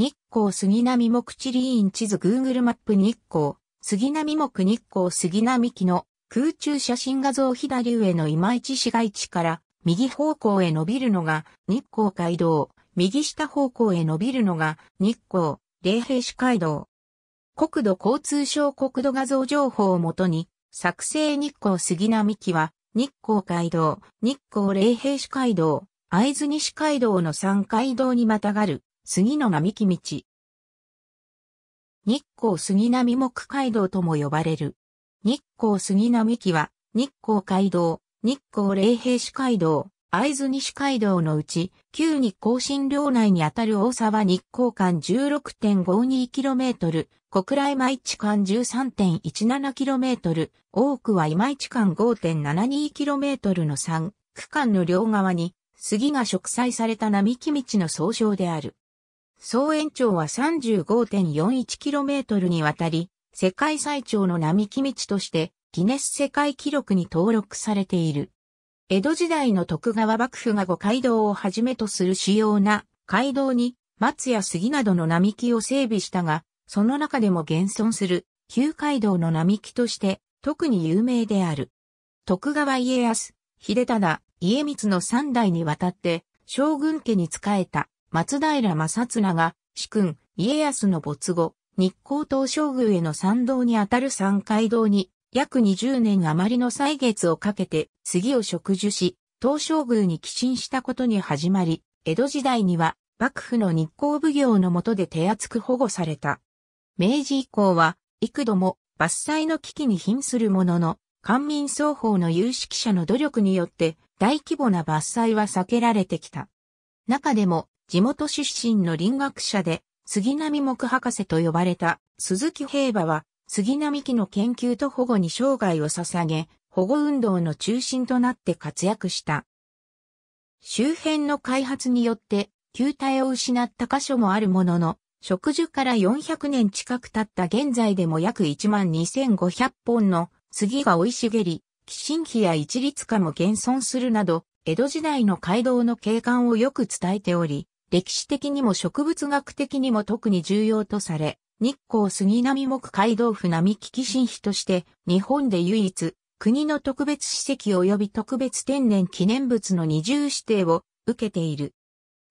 日光杉並木地理院地図 Google マップ日光、杉並木日光杉並木の空中写真画像左上の今市市街地から右方向へ伸びるのが日光街道、右下方向へ伸びるのが日光、霊平市街道。国土交通省国土画像情報をもとに、作成日光杉並木は日光街道、日光霊平市街道、会津西街道の3街道にまたがる杉の並木道。日光杉並木街道とも呼ばれる。日光杉並木は、日光街道、日光霊平市街道、会津西街道のうち、旧日光新領内にあたる大沢日光間 16.52km、小倉今市間 13.17km、多くは今市間 5.72km の3区間の両側に、杉が植栽された並木道の総称である。総延長は 35.41km にわたり、世界最長の並木道としてギネス世界記録に登録されている。江戸時代の徳川幕府が五街道をはじめとする主要な街道に松や杉などの並木を整備したが、その中でも現存する旧街道の並木として特に有名である。徳川家康、秀忠、家光の三代にわたって将軍家に仕えた松平正綱が、主君、家康の没後、日光東照宮への参道にあたる三階堂に、約20年余りの歳月をかけて、杉を植樹し、東照宮に寄進したことに始まり、江戸時代には、幕府の日光奉行の下で手厚く保護された。明治以降は、幾度も伐採の危機に瀕するものの、官民双方の有識者の努力によって、大規模な伐採は避けられてきた。中でも、地元出身の林学者で、杉並木博士と呼ばれた鈴木平馬は、杉並木の研究と保護に生涯を捧げ、保護運動の中心となって活躍した。周辺の開発によって、球体を失った箇所もあるものの、植樹から400年近く経った現在でも約12,500本の杉が生い茂り、寄進碑や一律化も現存するなど、江戸時代の街道の景観をよく伝えており、歴史的にも植物学的にも特に重要とされ、日光杉並木街道府並木寄碑として日本で唯一国の特別史跡及び特別天然記念物の二重指定を受けている。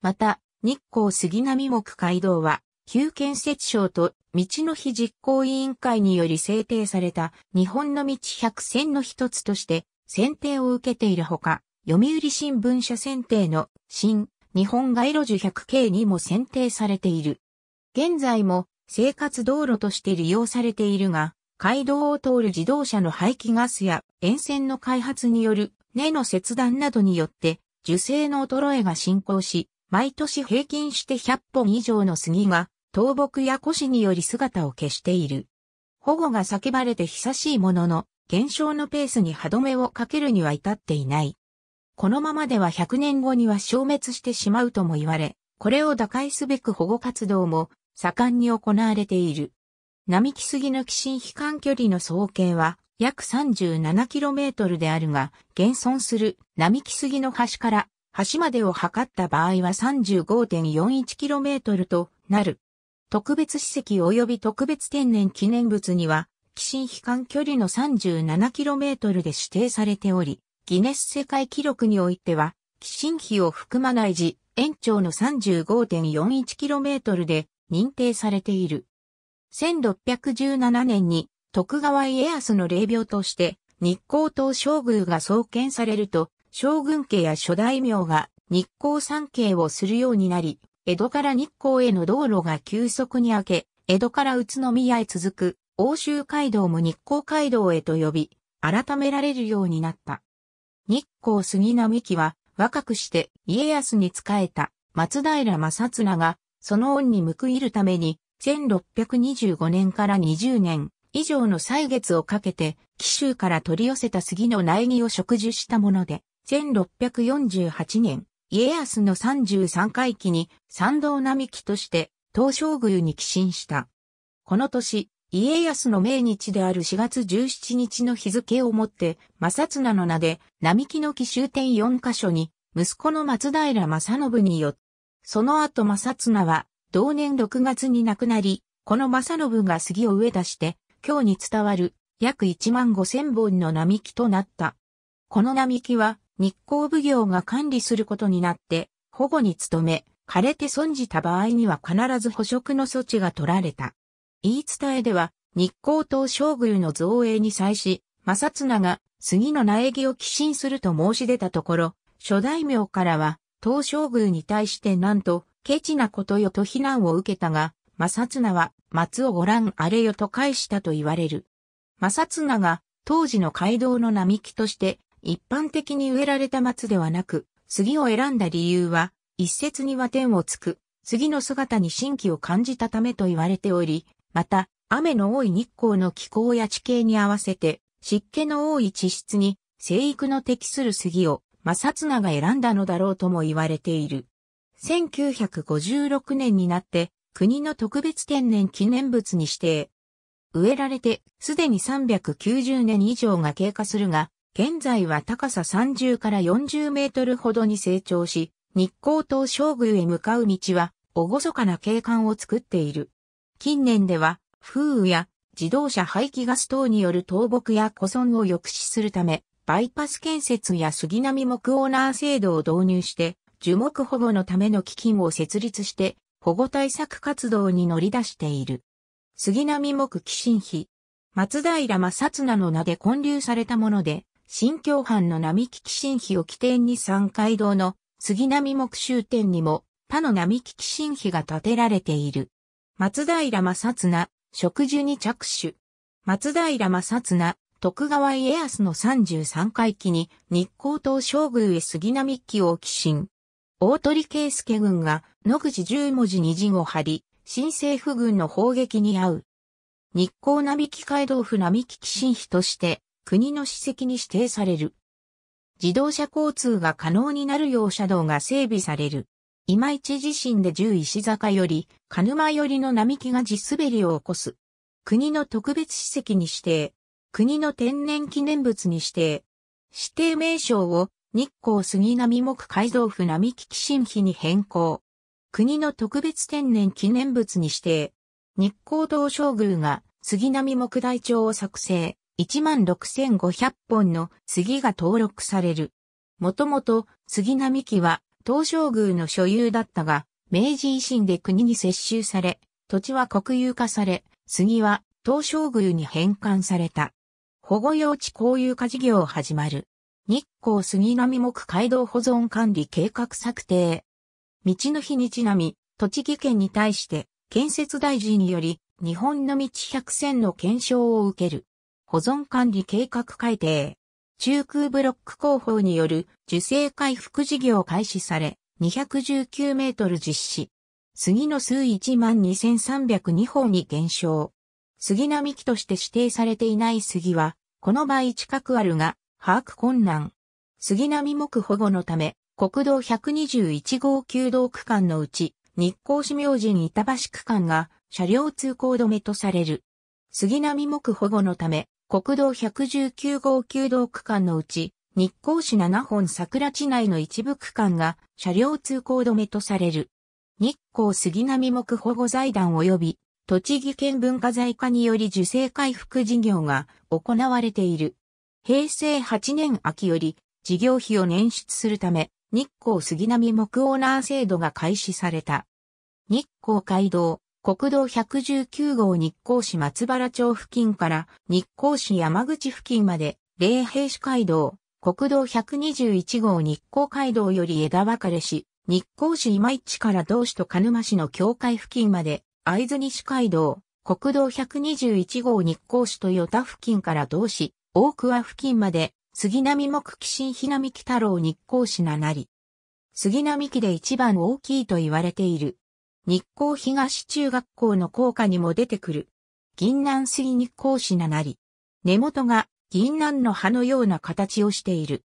また、日光杉並木街道は、旧建設省と道の日実行委員会により制定された日本の道百選の一つとして選定を受けているほか、読売新聞社選定の新日本街路樹 100K にも選定されている。現在も生活道路として利用されているが、街道を通る自動車の排気ガスや沿線の開発による根の切断などによって樹勢の衰えが進行し、毎年平均して100本以上の杉が倒木や古紙により姿を消している。保護が叫ばれて久しいものの、減少のペースに歯止めをかけるには至っていない。このままでは100年後には消滅してしまうとも言われ、これを打開すべく保護活動も盛んに行われている。並木杉の寄進飛間距離の総計は約 37km であるが、現存する並木杉の端から端までを測った場合は 35.41km となる。特別史跡及び特別天然記念物には、寄進飛間距離の 37km で指定されており、ギネス世界記録においては、寄進費を含まない時、延長の 35.41km で認定されている。1617年に徳川家康の霊廟として日光東将軍が創建されると、将軍家や諸大名が日光三景をするようになり、江戸から日光への道路が急速に開け、江戸から宇都宮へ続く欧州街道も日光街道へと呼び、改められるようになった。日光杉並木は若くして家康に仕えた松平正綱がその恩に報いるために1625年から20年以上の歳月をかけて紀州から取り寄せた杉の苗木を植樹したもので1648年家康の33回忌に三道並木として東照宮に寄進した。この年、家康の命日である4月17日の日付をもって、正綱の名で、並木の木終点4カ所に、息子の松平正信によって、その後正綱は、同年6月に亡くなり、この正信が杉を植え出して、今日に伝わる、約1万5千本の並木となった。この並木は、日光奉行が管理することになって、保護に努め、枯れて損じた場合には必ず捕食の措置が取られた。言い伝えでは、日光東照宮の造営に際し、正綱が杉の苗木を寄進すると申し出たところ、諸大名からは、東照宮に対してなんと、ケチなことよと非難を受けたが、正綱は、松をご覧あれよと返したと言われる。正綱が、当時の街道の並木として、一般的に植えられた松ではなく、杉を選んだ理由は、一説には天をつく、杉の姿に神気を感じたためと言われており、また、雨の多い日光の気候や地形に合わせて、湿気の多い地質に生育の適する杉を摩擦が選んだのだろうとも言われている。1956年になって国の特別天然記念物に指定。植えられてすでに390年以上が経過するが、現在は高さ30から40メートルほどに成長し、日光島将宮へ向かう道は厳かな景観を作っている。近年では、風雨や自動車排気ガス等による倒木や古損を抑止するため、バイパス建設や杉並木オーナー制度を導入して、樹木保護のための基金を設立して、保護対策活動に乗り出している。杉並木寄進碑。松平正綱の名で建立されたもので、新京藩の並木寄進碑を起点に三階堂の杉並木終点にも他の並木寄進碑が建てられている。松平正綱、植樹に着手。松平正綱、徳川家康の33回忌に日光東照宮へ杉並木を寄進。大鳥圭介軍が野口十文字に陣を張り、新政府軍の砲撃に遭う。日光並木街道府並木寄進碑として国の史跡に指定される。自動車交通が可能になるよう車道が整備される。今市地震で十石坂より、鹿沼寄りの並木が地滑りを起こす。国の特別史跡に指定。国の天然記念物に指定。指定名称を日光杉並木改造府並木寄進碑に変更。国の特別天然記念物に指定。日光道将宮が杉並木台帳を作成。16,500本の杉が登録される。もともと杉並木は東照宮の所有だったが、明治維新で国に接収され、土地は国有化され、杉は東照宮に返還された。保護用地公有化事業を始まる。日光杉並木街道保存管理計画策定。道の日にちなみ、栃木県に対して、建設大臣により、日本の道百選の検証を受ける。保存管理計画改定。中空ブロック工法による受精回復事業開始され、219メートル実施。杉の数12302本に減少。杉並木として指定されていない杉は、この場合近くあるが、把握困難。杉並木保護のため、国道121号旧道区間のうち、日光市明神板橋区間が車両通行止めとされる。杉並木保護のため、国道119号旧道区間のうち、日光市7本桜地内の一部区間が車両通行止めとされる。日光杉並木保護財団及び栃木県文化財課により受精回復事業が行われている。平成8年秋より事業費を捻出するため、日光杉並木オーナー制度が開始された。日光街道、国道119号日光市松原町付近から日光市山口付近まで、霊平市街道、国道121号日光街道より枝分かれし、日光市今市から同市と鹿沼市の境界付近まで、会津西街道、国道121号日光市豊田付近から同市、大桑付近まで、杉並木木新日並木太郎日光市ななり。杉並木で一番大きいと言われている日光東中学校の校歌にも出てくる。銀南水日光市ななり。根元が銀南の葉のような形をしている。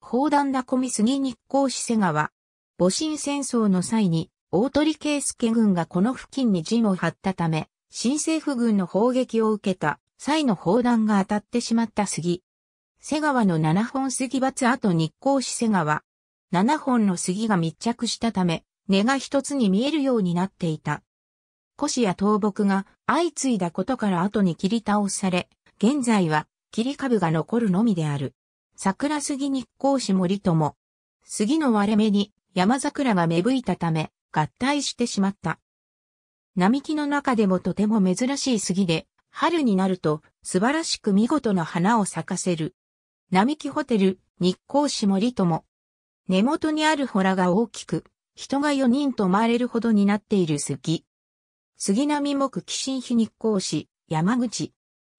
砲弾だこみ杉日光市瀬川。戊辰戦争の際に、大鳥圭介軍がこの付近に陣を張ったため、新政府軍の砲撃を受けた際の砲弾が当たってしまった杉。瀬川の7本杉伐跡日光市瀬川。7本の杉が密着したため、根が一つに見えるようになっていた。古紙や倒木が相次いだことから後に切り倒され、現在は切り株が残るのみである。桜杉日光市森友。杉の割れ目に山桜が芽吹いたため合体してしまった。並木の中でもとても珍しい杉で、春になると素晴らしく見事な花を咲かせる。並木ホテル日光市森友。根元にあるほらが大きく、人が4人と回れるほどになっている杉。杉並木寄進碑日光市、山口。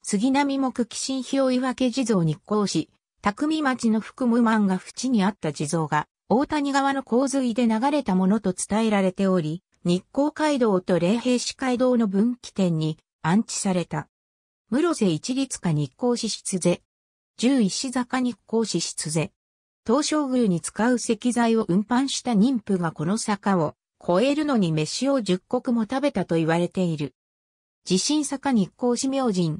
杉並木寄進碑を岩分地蔵日光市、匠町の福無満が淵にあった地蔵が、大谷川の洪水で流れたものと伝えられており、日光街道と霊平市街道の分岐点に安置された。室瀬一律家日光市出税。十石坂日光市出税。東照宮に使う石材を運搬した妊婦がこの坂を越えるのに飯を十穀も食べたと言われている。地震坂日光市明神。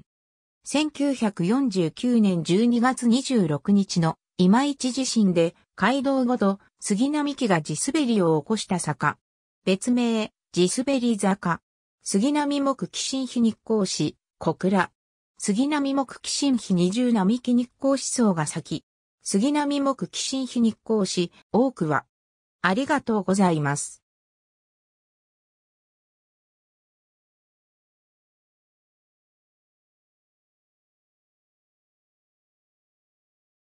1949年12月26日の今市地震で街道ごと杉並木が地滑りを起こした坂。別名、地滑り坂。杉並木寄進碑日光市、小倉。杉並木寄進碑二重並木日光思想が先。杉並木寄進日日光市、多くは。ありがとうございます。